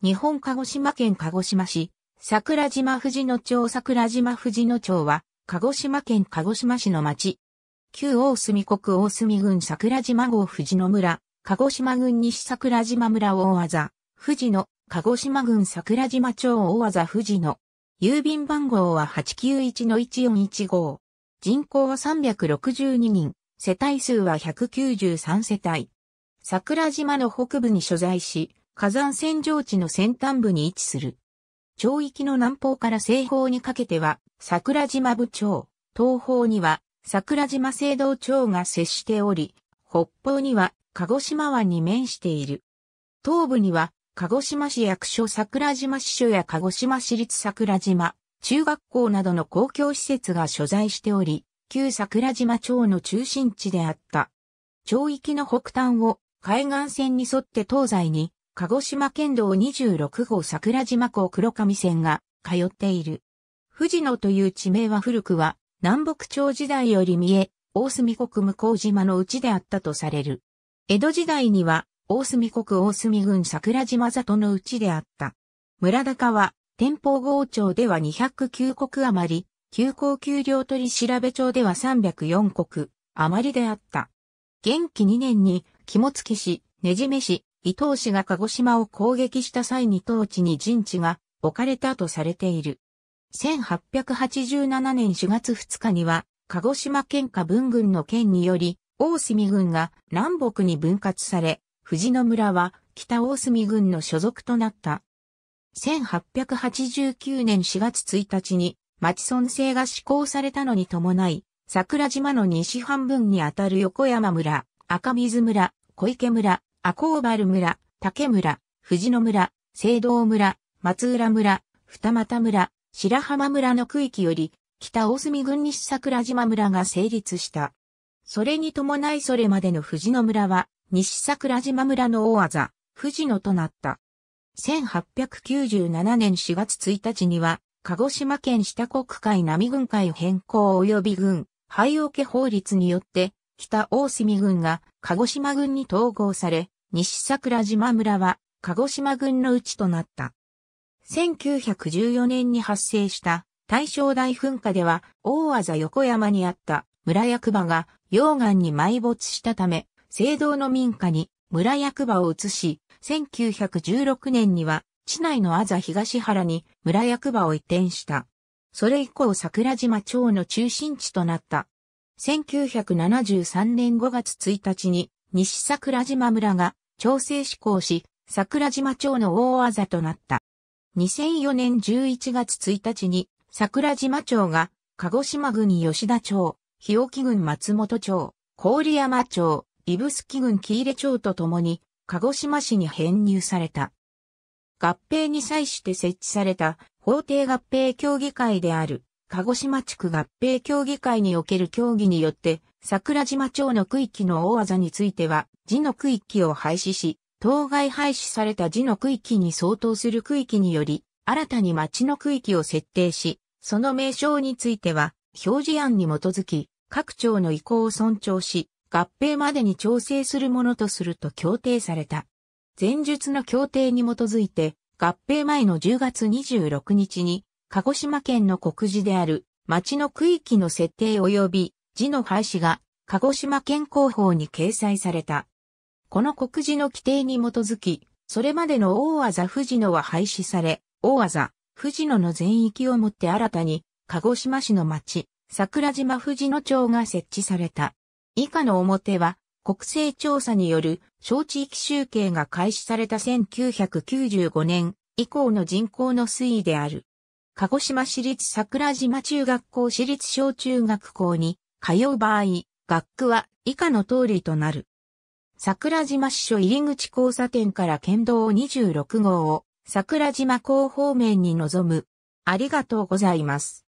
日本鹿児島県鹿児島市、桜島藤野町桜島藤野町は、鹿児島県鹿児島市の町。旧大隅国大隅郡桜島郷藤野村、鹿児島郡西桜島村大技、藤野、鹿児島郡桜島町大技藤野。郵便番号は891-1415。人口は362人、世帯数は193世帯。桜島の北部に所在し、火山洗浄地の先端部に位置する。町域の南方から西方にかけては桜島部町、東方には桜島聖堂町が接しており、北方には鹿児島湾に面している。東部には鹿児島市役所桜島支所や鹿児島市立桜島、中学校などの公共施設が所在しており、旧桜島町の中心地であった。町域の北端を海岸線に沿って東西に鹿児島県道26号桜島港黒上線が通っている。藤野という地名は古くは南北朝時代より見え、大隅国向こう島のうちであったとされる。江戸時代には大隅国大隅郡桜島里のうちであった。村高は天保郷町では209国余り、休校級領取調べ町では304国余りであった。元気2年に肝付市、ねじめ市、伊藤氏が鹿児島を攻撃した際に当地に陣地が置かれたとされている。1887年4月2日には、鹿児島県下文軍の県により、大隅軍が南北に分割され、藤野村は北大隅軍の所属となった。1889年4月1日に町村制が施行されたのに伴い、桜島の西半分にあたる横山村、赤水村、小池村、赤原村、竹村、藤野村、聖堂村、松浦村、二俣村、白浜村の区域より、北大隅郡西桜島村が成立した。それに伴いそれまでの藤野村は、西桜島村の大技、藤野となった。1897年4月1日には、鹿児島県下国海並軍海変更及び軍、廃王家法律によって、北大隅郡が鹿児島郡に統合され、西桜島村は鹿児島郡のうちとなった。1914年に発生した大正大噴火では大技横山にあった村役場が溶岩に埋没したため、青銅の民家に村役場を移し、1916年には市内のあざ東原に村役場を移転した。それ以降桜島町の中心地となった。1973年5月1日に西桜島村が調整施行し、桜島町の大技となった。2004年11月1日に桜島町が鹿児島郡吉田町、日置郡松本町、郡山町、指宿郡木入町とともに鹿児島市に編入された。合併に際して設置された法定合併協議会である鹿児島地区合併協議会における協議によって、桜島町の区域の大技については、字の区域を廃止し、当該廃止された字の区域に相当する区域により、新たに町の区域を設定し、その名称については、表示案に基づき、各町の意向を尊重し、合併までに調整するものとすると協定された。前述の協定に基づいて、合併前の10月26日に、鹿児島県の国字である町の区域の設定及び字の廃止が鹿児島県広報に掲載された。この国字の規定に基づき、それまでの大技藤野は廃止され、大技藤野の全域をもって新たに、鹿児島市の町、桜島藤野町が設置された。以下の表は、国勢調査による小地域集計が開始された1995年以降の人口の推移である。鹿児島市立桜島中学校市立小中学校に通う場合、学区は以下の通りとなる。桜島市所入口交差点から県道26号を桜島港方面に臨む。ありがとうございます。